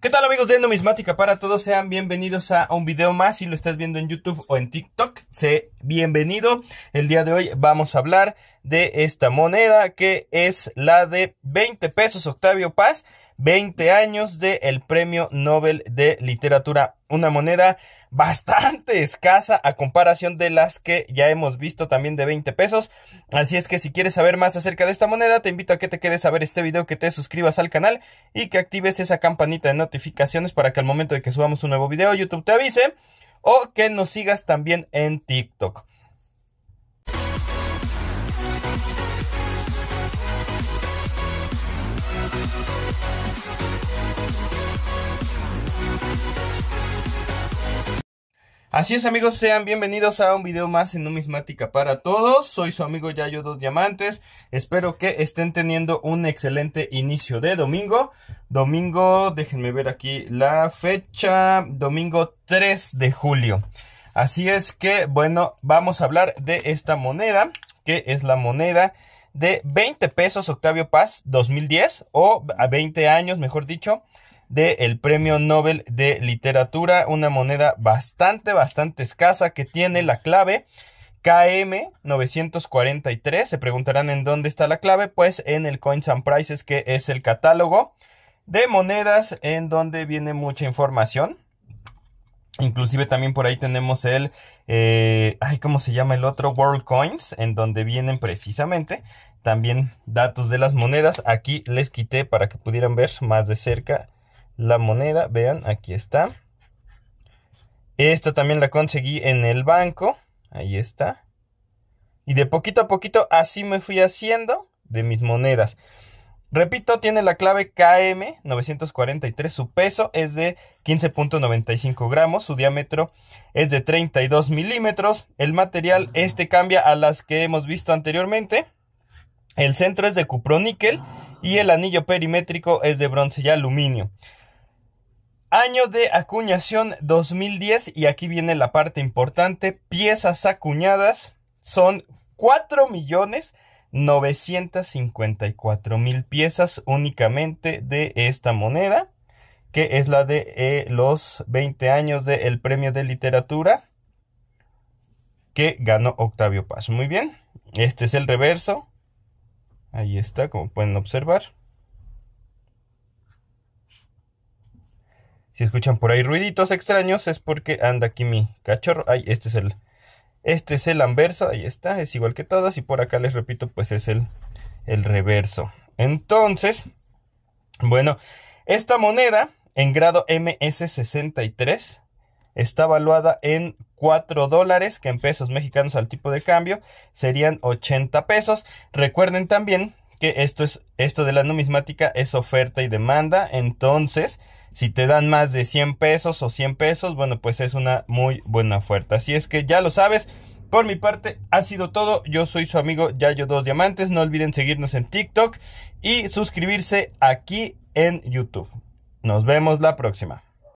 ¿Qué tal amigos de Numismática para todos? Sean bienvenidos a un video más. Si lo estás viendo en YouTube o en TikTok, sé bienvenido. El día de hoy vamos a hablar de esta moneda que es la de 20 pesos Octavio Paz. 20 años del el Premio Nobel de Literatura. Una moneda bastante escasa a comparación de las que ya hemos visto también de 20 pesos. Así es que si quieres saber más acerca de esta moneda, te invito a que te quedes a ver este video, que te suscribas al canal y que actives esa campanita de notificaciones para que al momento de que subamos un nuevo video YouTube te avise o que nos sigas también en TikTok. Así es amigos, sean bienvenidos a un video más en Numismática para todos. Soy su amigo Yayo Dos Diamantes. Espero que estén teniendo un excelente inicio de domingo. Domingo, déjenme ver aquí la fecha, domingo 3 de julio. Así es que, bueno, vamos a hablar de esta moneda, que es la moneda de 20 pesos Octavio Paz 2010 o a 20 años, mejor dicho del el Premio Nobel de Literatura, una moneda bastante, bastante escasa que tiene la clave KM 943. Se preguntarán en dónde está la clave, pues en el Coins and Prices, que es el catálogo de monedas en donde viene mucha información. Inclusive también por ahí tenemos el, eh, ay, ¿cómo se llama el otro? World Coins, en donde vienen precisamente también datos de las monedas. Aquí les quité para que pudieran ver más de cerca la moneda. Vean, aquí está. Esta también la conseguí en el banco. Ahí está. Y de poquito a poquito así me fui haciendo de mis monedas. Repito, tiene la clave KM943. Su peso es de 15.95 gramos. Su diámetro es de 32 milímetros. El material este cambia a las que hemos visto anteriormente. El centro es de cuproníquel y el anillo perimétrico es de bronce y aluminio. Año de acuñación 2010 y aquí viene la parte importante. Piezas acuñadas son 4.954.000 piezas únicamente de esta moneda, que es la de eh, los 20 años del Premio de Literatura que ganó Octavio Paz. Muy bien, este es el reverso. Ahí está, como pueden observar. Si escuchan por ahí ruiditos extraños es porque anda aquí mi cachorro. Ay, este es el... Este es el anverso, ahí está, es igual que todos y por acá les repito, pues es el, el reverso. Entonces, bueno, esta moneda en grado MS63 está valuada en 4 dólares, que en pesos mexicanos al tipo de cambio serían 80 pesos. Recuerden también que esto es esto de la numismática es oferta y demanda, entonces si te dan más de 100 pesos o 100 pesos, bueno, pues es una muy buena oferta. Así es que ya lo sabes. Por mi parte, ha sido todo. Yo soy su amigo Yayo Dos Diamantes. No olviden seguirnos en TikTok y suscribirse aquí en YouTube. Nos vemos la próxima.